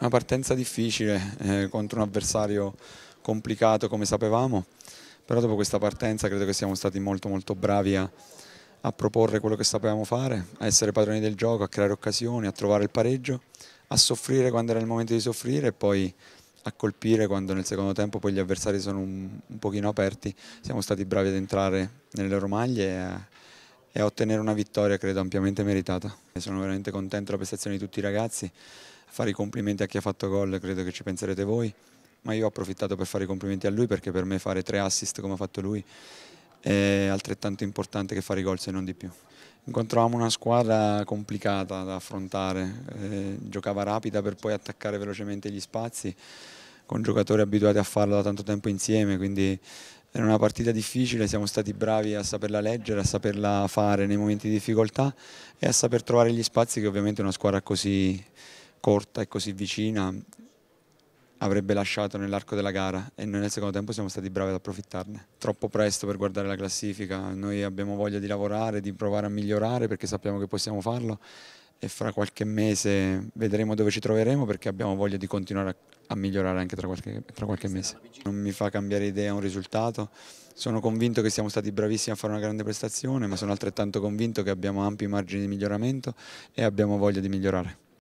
Una partenza difficile eh, contro un avversario complicato come sapevamo, però dopo questa partenza credo che siamo stati molto molto bravi a, a proporre quello che sapevamo fare, a essere padroni del gioco, a creare occasioni, a trovare il pareggio, a soffrire quando era il momento di soffrire e poi a colpire quando nel secondo tempo poi gli avversari sono un, un pochino aperti, siamo stati bravi ad entrare nelle loro maglie e a, e a ottenere una vittoria credo ampiamente meritata. Sono veramente contento della prestazione di tutti i ragazzi, fare i complimenti a chi ha fatto gol, credo che ci penserete voi, ma io ho approfittato per fare i complimenti a lui perché per me fare tre assist come ha fatto lui è altrettanto importante che fare i gol se non di più. Incontravamo una squadra complicata da affrontare, eh, giocava rapida per poi attaccare velocemente gli spazi con giocatori abituati a farlo da tanto tempo insieme, quindi era una partita difficile, siamo stati bravi a saperla leggere, a saperla fare nei momenti di difficoltà e a saper trovare gli spazi che ovviamente una squadra così corta e così vicina avrebbe lasciato nell'arco della gara e noi nel secondo tempo siamo stati bravi ad approfittarne. Troppo presto per guardare la classifica, noi abbiamo voglia di lavorare, di provare a migliorare perché sappiamo che possiamo farlo e fra qualche mese vedremo dove ci troveremo perché abbiamo voglia di continuare a, a migliorare anche tra qualche, tra qualche mese. Non mi fa cambiare idea un risultato, sono convinto che siamo stati bravissimi a fare una grande prestazione ma sono altrettanto convinto che abbiamo ampi margini di miglioramento e abbiamo voglia di migliorare.